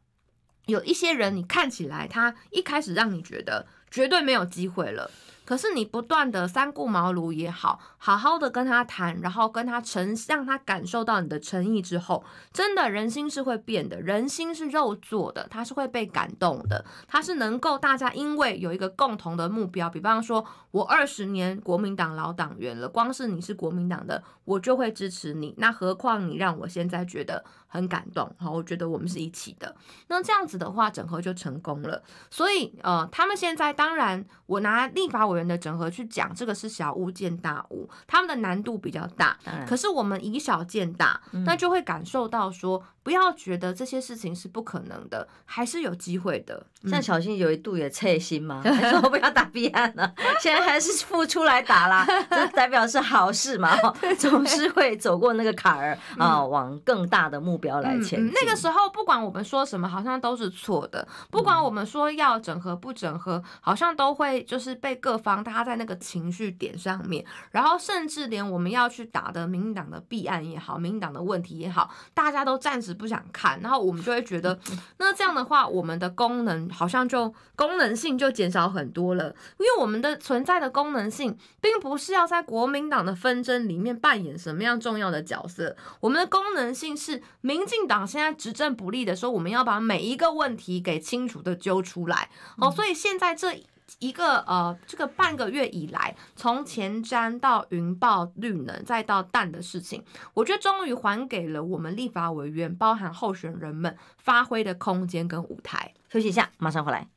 有一些人，你看起来他一开始让你觉得绝对没有机会了。可是你不断的三顾茅庐也好，好好的跟他谈，然后跟他诚，让他感受到你的诚意之后，真的人心是会变的，人心是肉做的，他是会被感动的，他是能够大家因为有一个共同的目标，比方说我二十年国民党老党员了，光是你是国民党的，我就会支持你，那何况你让我现在觉得。很感动，好，我觉得我们是一起的。那这样子的话，整合就成功了。所以，呃，他们现在当然，我拿立法委员的整合去讲，这个是小巫见大巫，他们的难度比较大。可是我们以小见大，那就会感受到说。不要觉得这些事情是不可能的，还是有机会的。像小新有一度也测心吗？说不要打弊案了，现在还是复出来打啦，这代表是好事嘛？总是会走过那个坎儿啊，往更大的目标来前进。那个时候，不管我们说什么，好像都是错的；不管我们说要整合不整合，好像都会就是被各方大家在那个情绪点上面，然后甚至连我们要去打的民进党的弊案也好，民进党的问题也好，大家都暂时。不想看，然后我们就会觉得，那这样的话，我们的功能好像就功能性就减少很多了。因为我们的存在的功能性，并不是要在国民党的纷争里面扮演什么样重要的角色。我们的功能性是，民进党现在执政不利的时候，我们要把每一个问题给清楚的揪出来。好，所以现在这。一个呃，这个半个月以来，从前瞻到云豹绿能，再到蛋的事情，我觉得终于还给了我们立法委员，包含候选人们发挥的空间跟舞台。休息一下，马上回来。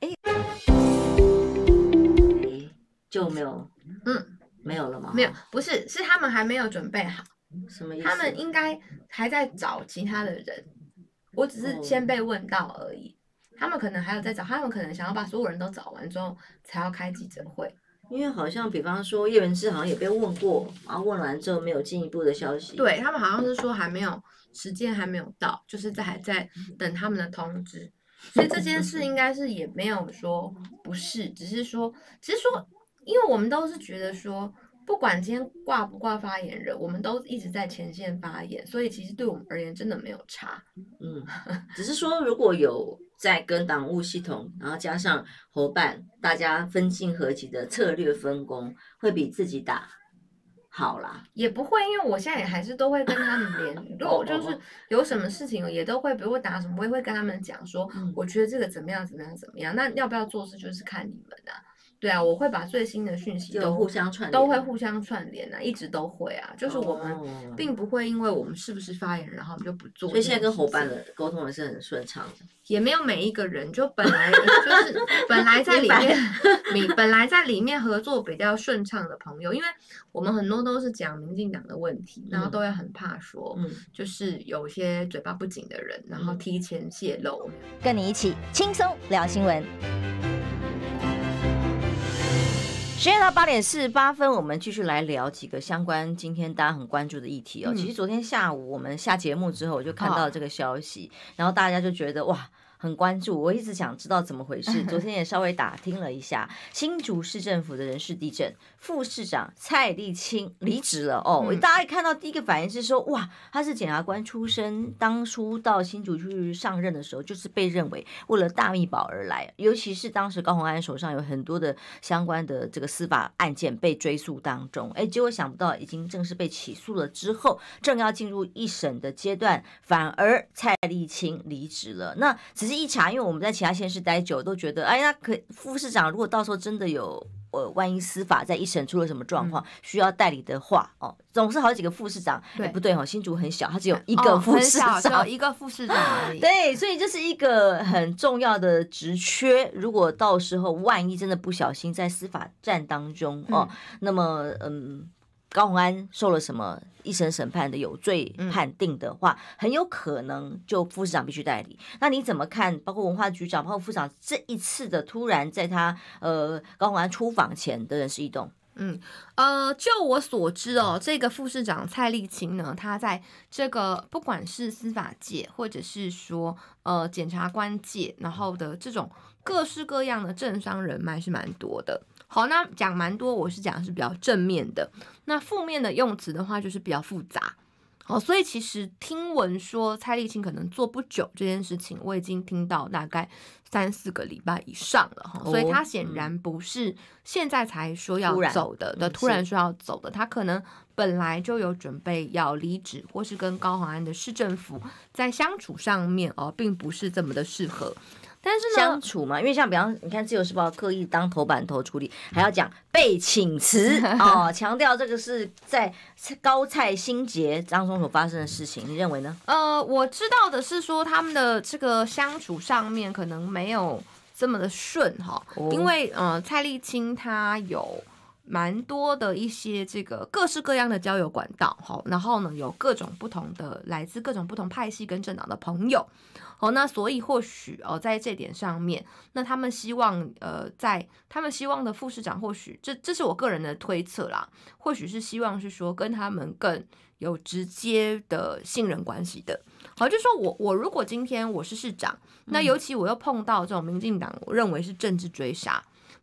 哎，就没有？嗯，没有了吗？没有，不是，是他们还没有准备好。什么意思？他们应该还在找其他的人，我只是先被问到而已。他们可能还有在找，他们可能想要把所有人都找完之后，才要开记者会。因为好像，比方说叶文智好像也被问过，然后问完之后没有进一步的消息。对他们好像是说还没有时间还没有到，就是在还在等他们的通知，所以这件事应该是也没有说不是，只是说只是说，因为我们都是觉得说。不管今天挂不挂发言人，我们都一直在前线发言，所以其实对我们而言真的没有差，嗯，只是说如果有在跟党务系统，然后加上伙伴，大家分进合集的策略分工，会比自己打好啦。也不会，因为我现在也还是都会跟他们联络，就是有什么事情也都会，比如我打什么，我也会跟他们讲说，我觉得这个怎么样，怎么样，怎么样，那要不要做事就是看你们的。对啊，我会把最新的讯息都互相串，都会互相串联啊，一直都会啊，就是我们并不会因为我们是不是发言，然后就不做。所以现在跟伙伴的沟通也是很顺畅的，也没有每一个人就本来就是 本来在里面，你本来在里面合作比较顺畅的朋友，因为我们很多都是讲民进党的问题，然后都会很怕说，就是有些嘴巴不紧的人，然后提前泄露。跟你一起轻松聊新闻。时间到八点四十八分，我们继续来聊几个相关今天大家很关注的议题哦。其实昨天下午我们下节目之后，我就看到这个消息，然后大家就觉得哇。很关注，我一直想知道怎么回事。昨天也稍微打听了一下，新竹市政府的人事地震，副市长蔡丽清离职了哦。大家看到第一个反应是说，哇，他是检察官出身，当初到新竹去上任的时候，就是被认为为了大密保而来。尤其是当时高鸿安手上有很多的相关的这个司法案件被追诉当中，哎，结果想不到已经正式被起诉了之后，正要进入一审的阶段，反而蔡丽清离职了。那只。一查，因为我们在其他县市待久，都觉得哎呀，可副市长如果到时候真的有，呃，万一司法在一审出了什么状况，需要代理的话，哦，总是好几个副市长。对，不对哦，新竹很小，它只有一个副市长。哦、只有一个副市长。而 已。对，所以这是一个很重要的职缺。如果到时候万一真的不小心在司法战当中哦，那么嗯。高宏安受了什么一审审判的有罪判定的话，很有可能就副市长必须代理。那你怎么看？包括文化局长、包括副市长这一次的突然在他呃高宏安出访前的人事异动？嗯呃，就我所知哦，这个副市长蔡丽青呢，他在这个不管是司法界或者是说呃检察官界，然后的这种各式各样的政商人脉是蛮多的。好，那讲蛮多，我是讲的是比较正面的。那负面的用词的话，就是比较复杂。好，所以其实听闻说蔡丽青可能做不久这件事情，我已经听到大概三四个礼拜以上了哈。所以他显然不是现在才说要走的，那突然说要走的，他可能本来就有准备要离职，或是跟高华安的市政府在相处上面哦，并不是这么的适合。但是呢，相处嘛，因为像比方，你看《自由时报》刻意当头版头处理，还要讲被请辞啊，强调这个是在高蔡新杰当中所发生的事情，你认为呢？呃，我知道的是说他们的这个相处上面可能没有这么的顺哈，因为呃蔡立青她有。蛮多的一些这个各式各样的交友管道，好，然后呢，有各种不同的来自各种不同派系跟政党的朋友，好，那所以或许哦，在这点上面，那他们希望呃，在他们希望的副市长，或许这这是我个人的推测啦，或许是希望是说跟他们更有直接的信任关系的，好，就说我我如果今天我是市长，那尤其我又碰到这种民进党，我认为是政治追杀。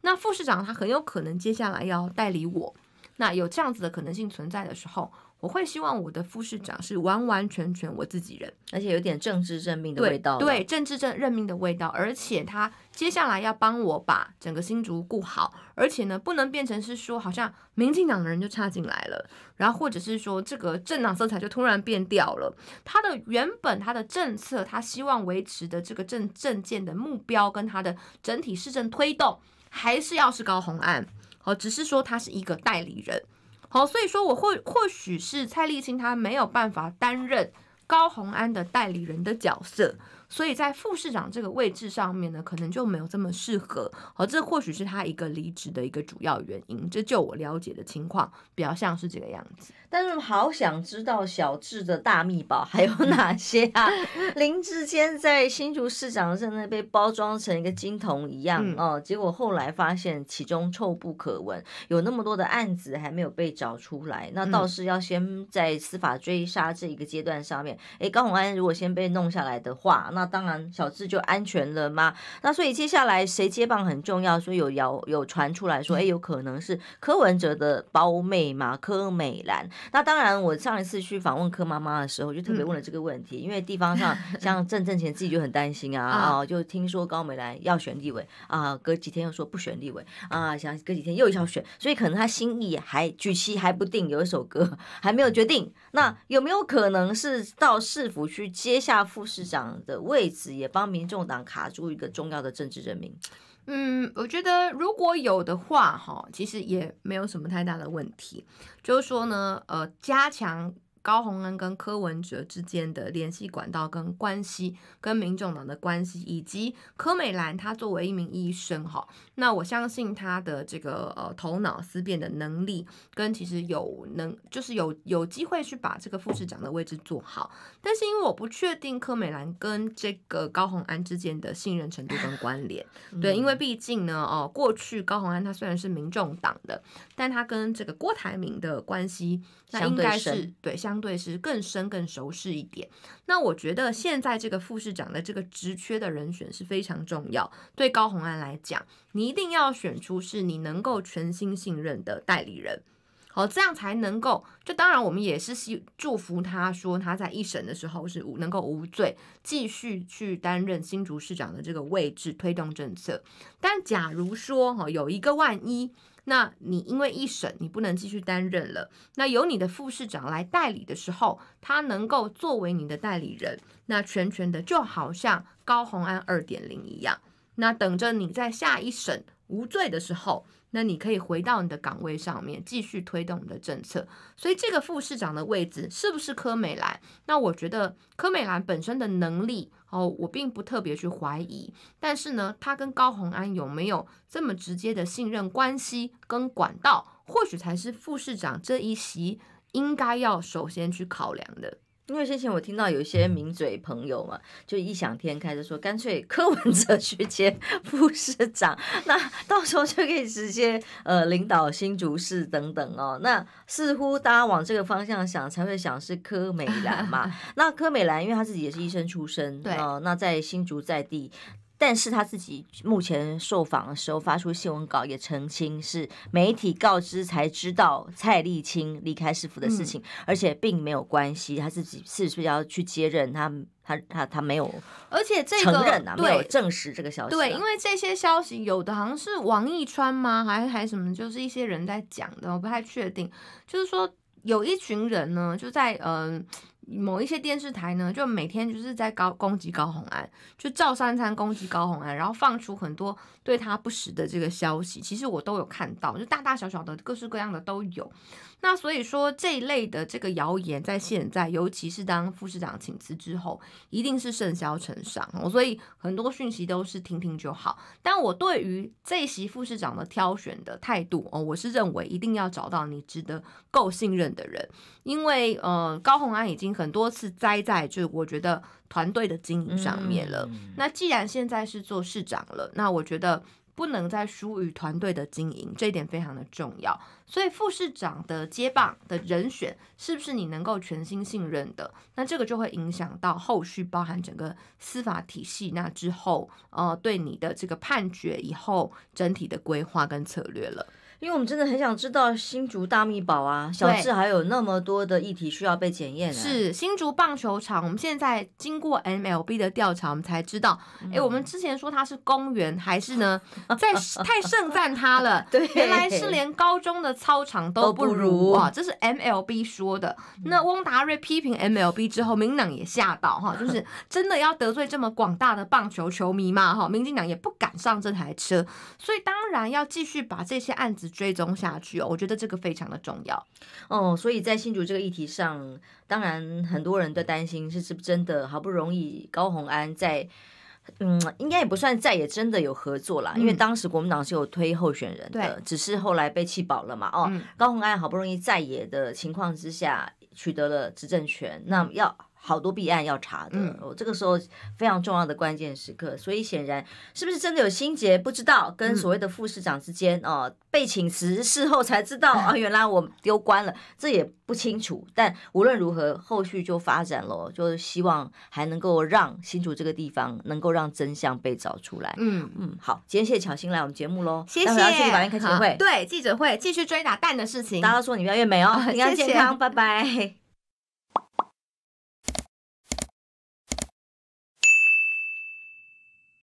那副市长他很有可能接下来要代理我，那有这样子的可能性存在的时候，我会希望我的副市长是完完全全我自己人，而且有点政治任命的味道。对，政治政任命的味道，而且他接下来要帮我把整个新竹顾好，而且呢，不能变成是说好像民进党的人就插进来了，然后或者是说这个政党色彩就突然变掉了，他的原本他的政策，他希望维持的这个政政见的目标跟他的整体市政推动。还是要是高红安，好，只是说他是一个代理人，好，所以说我或或许是蔡立青他没有办法担任高红安的代理人的角色，所以在副市长这个位置上面呢，可能就没有这么适合，好，这或许是他一个离职的一个主要原因，这就我了解的情况比较像是这个样子。但是好想知道小智的大秘宝还有哪些啊？林志坚在新竹市长任内被包装成一个金童一样哦，结果后来发现其中臭不可闻，有那么多的案子还没有被找出来，那倒是要先在司法追杀这一个阶段上面。哎，高鸿安如果先被弄下来的话，那当然小智就安全了吗？那所以接下来谁接棒很重要，所以有谣有传出来说，哎，有可能是柯文哲的胞妹嘛，柯美兰。那当然，我上一次去访问柯妈妈的时候，就特别问了这个问题，因为地方上 像郑正前自己就很担心啊，啊，就听说高美兰要选立委啊，隔几天又说不选立委啊，想隔几天又要选，所以可能他心意还举棋还不定，有一首歌 还没有决定。那有没有可能是到市府去接下副市长的位置，也帮民众党卡住一个重要的政治人名？嗯，我觉得如果有的话，哈，其实也没有什么太大的问题，就是说呢，呃，加强。高鸿安跟柯文哲之间的联系管道跟关系，跟民众党的关系，以及柯美兰，她作为一名医生，哈，那我相信她的这个呃头脑思辨的能力，跟其实有能就是有有机会去把这个副市长的位置做好。但是因为我不确定柯美兰跟这个高鸿安之间的信任程度跟关联，对，因为毕竟呢，哦，过去高鸿安他虽然是民众党的。但他跟这个郭台铭的关系，那应该是对相对是更深更熟识一点。那我觉得现在这个副市长的这个职缺的人选是非常重要。对高红安来讲，你一定要选出是你能够全心信任的代理人，好，这样才能够。就当然我们也是希祝福他说他在一审的时候是无能够无罪，继续去担任新竹市长的这个位置，推动政策。但假如说哈有一个万一。那你因为一审你不能继续担任了，那由你的副市长来代理的时候，他能够作为你的代理人，那全权的就好像高红安二点零一样，那等着你在下一审无罪的时候，那你可以回到你的岗位上面继续推动你的政策。所以这个副市长的位置是不是柯美兰？那我觉得柯美兰本身的能力。哦，我并不特别去怀疑，但是呢，他跟高红安有没有这么直接的信任关系跟管道，或许才是副市长这一席应该要首先去考量的。因为先前我听到有一些名嘴朋友嘛，就异想天开，就说干脆柯文哲 去接副市长，那到时候就可以直接呃领导新竹市等等哦。那似乎大家往这个方向想，才会想是柯美兰嘛。那柯美兰，因为她自己也是医生出身，对啊，那在新竹在地。但是他自己目前受访的时候发出新闻稿也澄清，是媒体告知才知道蔡丽青离开师傅的事情，而且并没有关系。他自己是不是要去接任？他他他他没有，而且这个承认啊，没有证实这个消息。对，因为这些消息有的好像是王一川吗？还还什么？就是一些人在讲的，我不太确定。就是说有一群人呢，就在嗯。某一些电视台呢，就每天就是在高攻击高洪安，就照三餐攻击高洪安，然后放出很多对他不实的这个消息，其实我都有看到，就大大小小的、各式各样的都有。那所以说这一类的这个谣言，在现在，尤其是当副市长请辞之后，一定是盛嚣尘上哦。所以很多讯息都是听听就好。但我对于这一席副市长的挑选的态度哦，我是认为一定要找到你值得够信任的人，因为呃，高红安已经很多次栽在就是我觉得团队的经营上面了。那既然现在是做市长了，那我觉得。不能再疏于团队的经营，这一点非常的重要。所以，副市长的接棒的人选是不是你能够全心信任的？那这个就会影响到后续包含整个司法体系，那之后呃对你的这个判决以后整体的规划跟策略了。因为我们真的很想知道新竹大秘宝啊，小智还有那么多的议题需要被检验。是新竹棒球场，我们现在经过 MLB 的调查，我们才知道，哎，我们之前说它是公园，还是呢，在太盛赞它了，对，原来是连高中的操场都不如啊，这是 MLB 说的。那翁达瑞批评 MLB 之后，民党也吓到哈，就是 真的要得罪这么广大的棒球球迷嘛哈，民进党也不敢上这台车，所以当然要继续把这些案子。追踪下去哦，我觉得这个非常的重要哦。所以在新竹这个议题上，当然很多人都担心是不真的，好不容易高虹安在，嗯，应该也不算在也真的有合作啦。因为当时国民党是有推候选人，对，只是后来被气饱了嘛。哦，高虹安好不容易在野的情况之下取得了执政权，那要。好多弊案要查的，哦，这个时候非常重要的关键时刻，所以显然是不是真的有心结不知道，跟所谓的副市长之间哦被请辞，事后才知道啊，原来我丢官了，这也不清楚。但无论如何，后续就发展了，就希望还能够让新竹这个地方能够让真相被找出来。嗯嗯，好，今天谢谢巧心来我们节目喽，谢谢，会，对，记者会继续追打蛋的事情，大家说你越来越美哦，你要健康，拜拜。